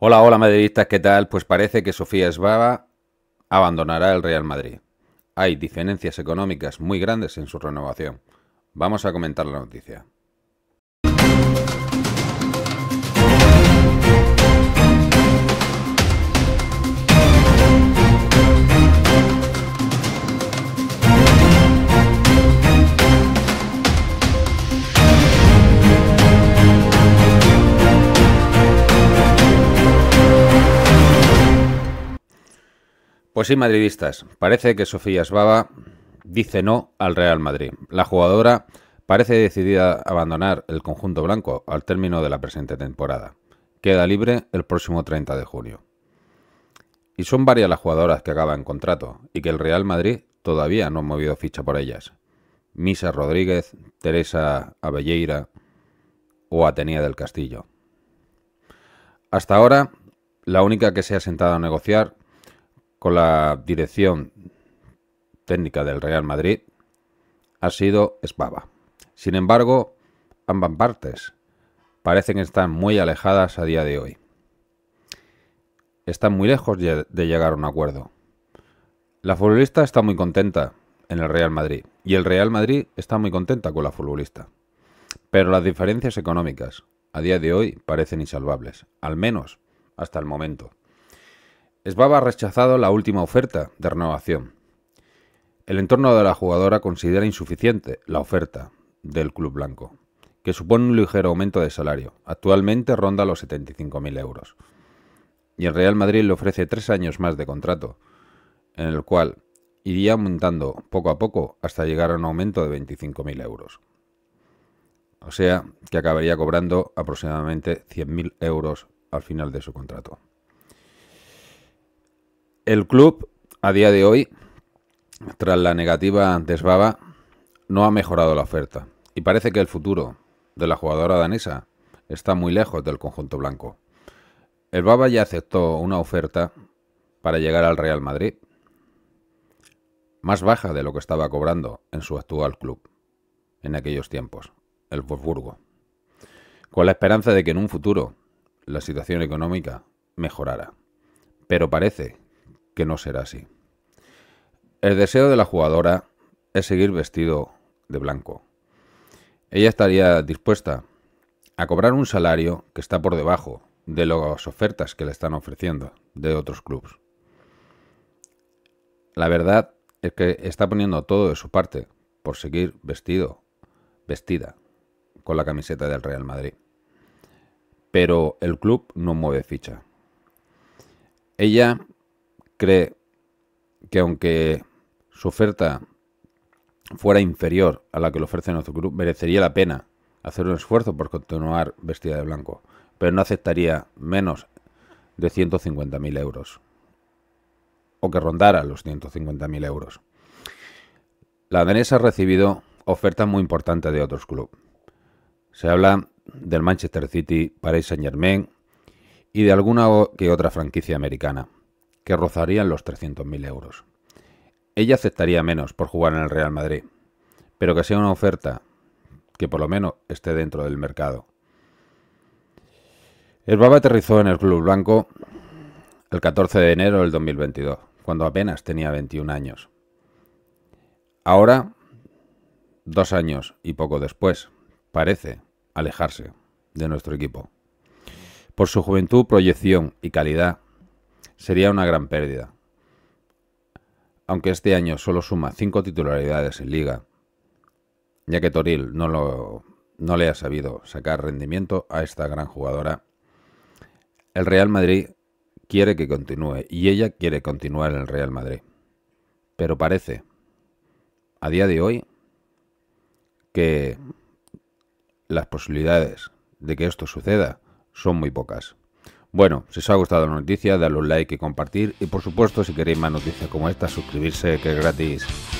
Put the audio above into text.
Hola, hola madridistas, ¿qué tal? Pues parece que Sofía Esbaba abandonará el Real Madrid. Hay diferencias económicas muy grandes en su renovación. Vamos a comentar la noticia. Pues sí, madridistas, parece que Sofía Esbaba dice no al Real Madrid. La jugadora parece decidida a abandonar el conjunto blanco al término de la presente temporada. Queda libre el próximo 30 de junio. Y son varias las jugadoras que acaban contrato y que el Real Madrid todavía no ha movido ficha por ellas. Misa Rodríguez, Teresa Abelleira o Atenía del Castillo. Hasta ahora, la única que se ha sentado a negociar con la dirección técnica del Real Madrid ha sido Spava. Sin embargo, ambas partes parecen estar muy alejadas a día de hoy. Están muy lejos de llegar a un acuerdo. La futbolista está muy contenta en el Real Madrid y el Real Madrid está muy contenta con la futbolista. Pero las diferencias económicas a día de hoy parecen insalvables, al menos hasta el momento. Esbaba ha rechazado la última oferta de renovación. El entorno de la jugadora considera insuficiente la oferta del club blanco, que supone un ligero aumento de salario. Actualmente ronda los 75.000 euros. Y el Real Madrid le ofrece tres años más de contrato, en el cual iría aumentando poco a poco hasta llegar a un aumento de 25.000 euros. O sea, que acabaría cobrando aproximadamente 100.000 euros al final de su contrato. El club, a día de hoy, tras la negativa de baba no ha mejorado la oferta. Y parece que el futuro de la jugadora danesa está muy lejos del conjunto blanco. El Baba ya aceptó una oferta para llegar al Real Madrid, más baja de lo que estaba cobrando en su actual club en aquellos tiempos, el Wolfsburgo, con la esperanza de que en un futuro la situación económica mejorara. Pero parece que no será así. El deseo de la jugadora es seguir vestido de blanco. Ella estaría dispuesta a cobrar un salario que está por debajo de las ofertas que le están ofreciendo de otros clubes. La verdad es que está poniendo todo de su parte por seguir vestido, vestida, con la camiseta del Real Madrid. Pero el club no mueve ficha. Ella cree que aunque su oferta fuera inferior a la que le ofrece nuestro club, merecería la pena hacer un esfuerzo por continuar vestida de blanco, pero no aceptaría menos de 150.000 euros, o que rondara los 150.000 euros. La danesa ha recibido ofertas muy importantes de otros clubes. Se habla del Manchester City, Paris Saint Germain y de alguna que otra franquicia americana que rozarían los 300.000 euros. Ella aceptaría menos por jugar en el Real Madrid, pero que sea una oferta que por lo menos esté dentro del mercado. El Baba aterrizó en el Club Blanco el 14 de enero del 2022, cuando apenas tenía 21 años. Ahora, dos años y poco después, parece alejarse de nuestro equipo. Por su juventud, proyección y calidad, sería una gran pérdida. Aunque este año solo suma cinco titularidades en liga, ya que Toril no, lo, no le ha sabido sacar rendimiento a esta gran jugadora, el Real Madrid quiere que continúe y ella quiere continuar en el Real Madrid. Pero parece, a día de hoy, que las posibilidades de que esto suceda son muy pocas. Bueno, si os ha gustado la noticia, dadle un like y compartir. Y por supuesto, si queréis más noticias como esta, suscribirse, que es gratis.